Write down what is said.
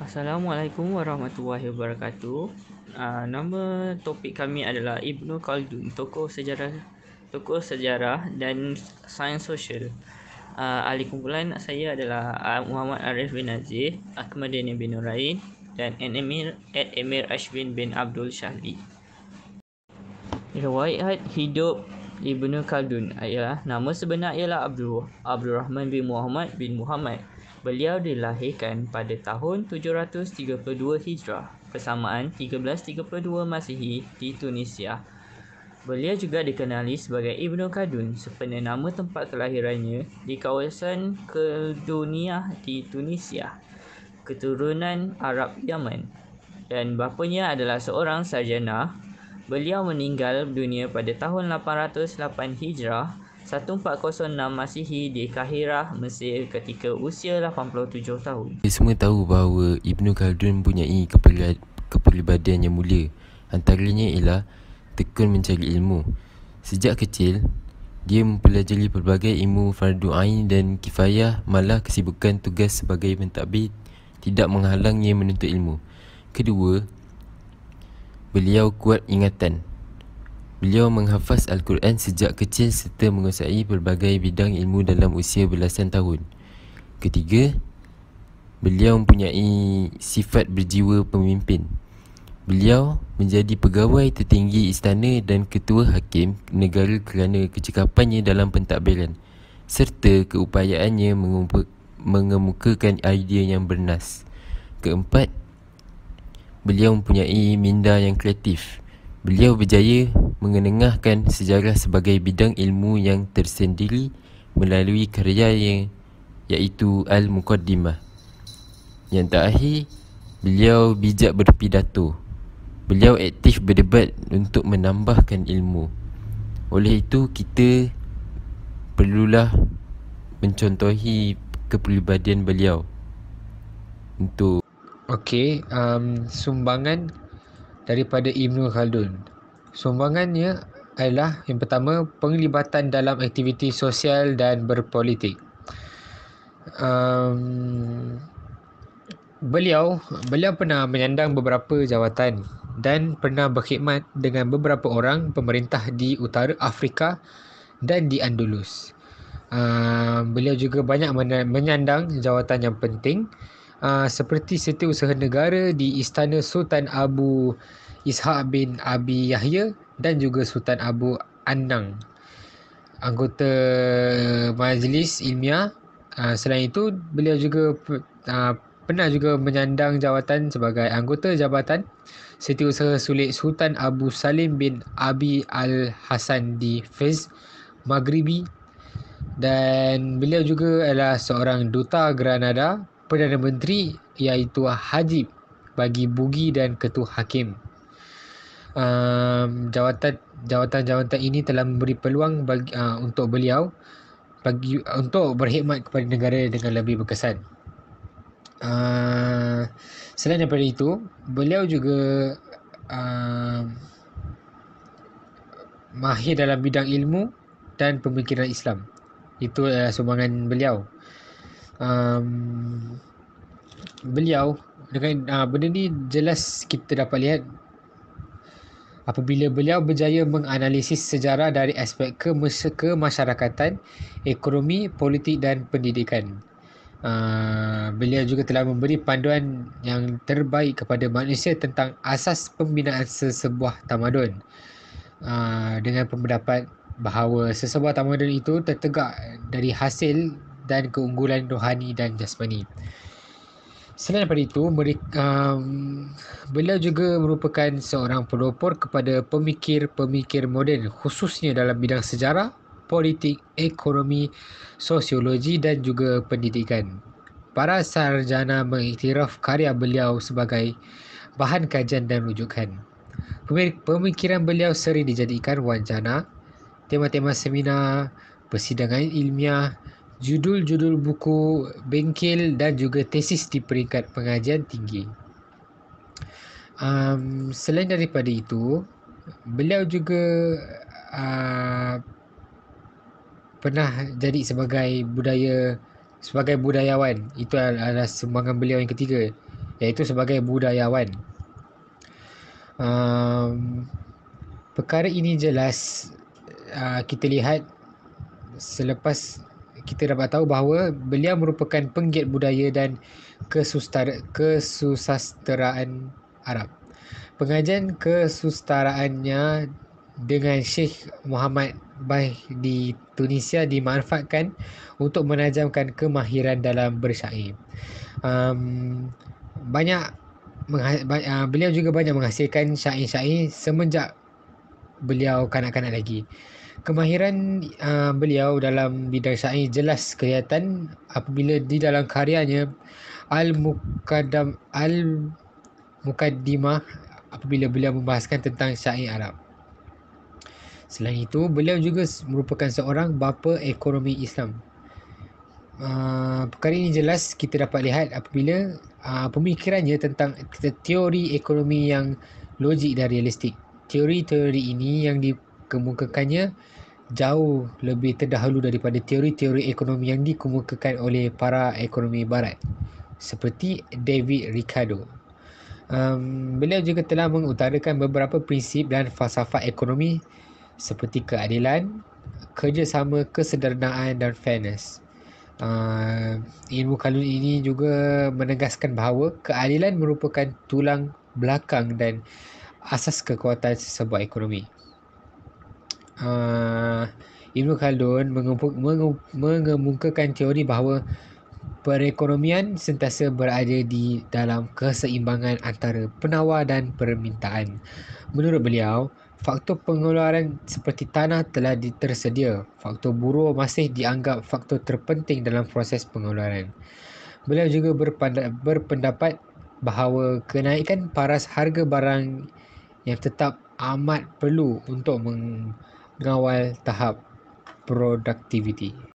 Assalamualaikum warahmatullahi wabarakatuh. Uh, nama topik kami adalah Ibnu Khaldun, tokoh sejarah tokoh sejarah dan sains sosial. Uh, ahli kumpulan saya adalah ah, Muhammad Arif bin Aziz, Denny bin Nurain dan Emir Ed Emir Ashwin bin Abdul Shahli. Riwayat ya, hidup Ibnu Khaldun ah, ialah nama sebenar ialah Abdul Abdul Rahman bin Muhammad bin Muhammad. Beliau dilahirkan pada tahun 732 Hijrah, persamaan 1332 Masihi di Tunisia. Beliau juga dikenali sebagai Ibnu Khaldun sepenuh nama tempat kelahirannya di kawasan Keldunia di Tunisia. Keturunan Arab Yaman dan bapanya adalah seorang sarjana Beliau meninggal dunia pada tahun 808 Hijrah 1406 Masihi di Kahirah, Mesir ketika usia 87 tahun. Kita semua tahu bahawa Ibn Khaldun mempunyai kepribadian yang mulia. Antaranya ialah tekun mencari ilmu. Sejak kecil, dia mempelajari pelbagai ilmu fardu ain dan kifayah malah kesibukan tugas sebagai pentadbir tidak menghalangnya menuntut ilmu. Kedua, beliau kuat ingatan. Beliau menghafaz Al-Quran sejak kecil serta menguasai berbagai bidang ilmu dalam usia belasan tahun. Ketiga, beliau mempunyai sifat berjiwa pemimpin. Beliau menjadi pegawai tertinggi istana dan ketua hakim negara kerana kecekapannya dalam pentadbiran serta keupayaannya mengemukakan idea yang bernas. Keempat, beliau mempunyai minda yang kreatif. Beliau berjaya mengenengahkan sejarah sebagai bidang ilmu yang tersendiri melalui karya yang iaitu Al-Muqaddimah. Yang terakhir, beliau bijak berpidato. Beliau aktif berdebat untuk menambahkan ilmu. Oleh itu, kita perlulah mencontohi kepribadian beliau untuk Okey, um, sumbangan daripada Ibnu Khaldun. Sumbangannya adalah yang pertama penglibatan dalam aktiviti sosial dan berpolitik. Um, beliau beliau pernah menyandang beberapa jawatan dan pernah berkhidmat dengan beberapa orang pemerintah di utara Afrika dan di Andalus. Um, beliau juga banyak menyandang jawatan yang penting. Ah, seperti setiausaha negara di istana Sultan Abu Ishaq bin Abi Yahya dan juga Sultan Abu Anang anggota majlis ilmiah ah, selain itu beliau juga ah, pernah juga menyandang jawatan sebagai anggota jabatan setiausaha sulit Sultan Abu Salim bin Abi Al Hasan di Fez Maghribi dan beliau juga adalah seorang duta Granada Perdana Menteri iaitu Haji bagi Bugi dan Ketua Hakim. Um, jawatan jawatan-jawatan ini telah memberi peluang bagi uh, untuk beliau bagi uh, untuk berkhidmat kepada negara dengan lebih berkesan. Uh, selain daripada itu, beliau juga uh, mahir dalam bidang ilmu dan pemikiran Islam. Itu adalah sumbangan beliau. Uh, um, beliau dengan uh, benda ni jelas kita dapat lihat apabila beliau berjaya menganalisis sejarah dari aspek kemasyarakatan, ekonomi, politik dan pendidikan. Uh, beliau juga telah memberi panduan yang terbaik kepada manusia tentang asas pembinaan sesebuah tamadun uh, dengan pendapat bahawa sesebuah tamadun itu tertegak dari hasil dan keunggulan rohani dan jasmani. Selain daripada itu, mereka, um, beliau juga merupakan seorang pelopor kepada pemikir-pemikir moden khususnya dalam bidang sejarah, politik, ekonomi, sosiologi dan juga pendidikan. Para sarjana mengiktiraf karya beliau sebagai bahan kajian dan rujukan. Pemikiran beliau sering dijadikan wajana, tema-tema seminar, persidangan ilmiah, judul-judul buku bengkel dan juga tesis di peringkat pengajian tinggi. Um, selain daripada itu, beliau juga uh, pernah jadi sebagai budaya sebagai budayawan. Itu adalah sumbangan beliau yang ketiga, iaitu sebagai budayawan. Um, perkara ini jelas uh, kita lihat selepas kita dapat tahu bahawa beliau merupakan penggiat budaya dan kesusasteraan Arab. Pengajian kesusasteraannya dengan Sheikh Muhammad Baih di Tunisia dimanfaatkan untuk menajamkan kemahiran dalam bersyair. Um, banyak, banyak uh, beliau juga banyak menghasilkan syair-syair semenjak beliau kanak-kanak lagi. Kemahiran uh, beliau dalam bidang sains jelas kelihatan apabila di dalam karyanya al mukadam Al-Mukaddimah apabila beliau membahaskan tentang syair Arab. Selain itu, beliau juga merupakan seorang bapa ekonomi Islam. Uh, perkara ini jelas kita dapat lihat apabila uh, pemikirannya tentang teori ekonomi yang logik dan realistik teori-teori ini yang dikemukakannya jauh lebih terdahulu daripada teori-teori ekonomi yang dikemukakan oleh para ekonomi barat seperti David Ricardo. Um, beliau juga telah mengutarakan beberapa prinsip dan falsafah ekonomi seperti keadilan, kerjasama, kesederhanaan dan fairness. Uh, ilmu kalun ini juga menegaskan bahawa keadilan merupakan tulang belakang dan uh, asas kekuatan sebuah ekonomi. Uh, ah, Ibn Khaldun mengemukakan teori bahawa perekonomian sentiasa berada di dalam keseimbangan antara penawar dan permintaan. Menurut beliau, faktor pengeluaran seperti tanah telah tersedia. Faktor buruh masih dianggap faktor terpenting dalam proses pengeluaran. Beliau juga berpendapat bahawa kenaikan paras harga barang yang tetap amat perlu untuk mengawal tahap produktiviti.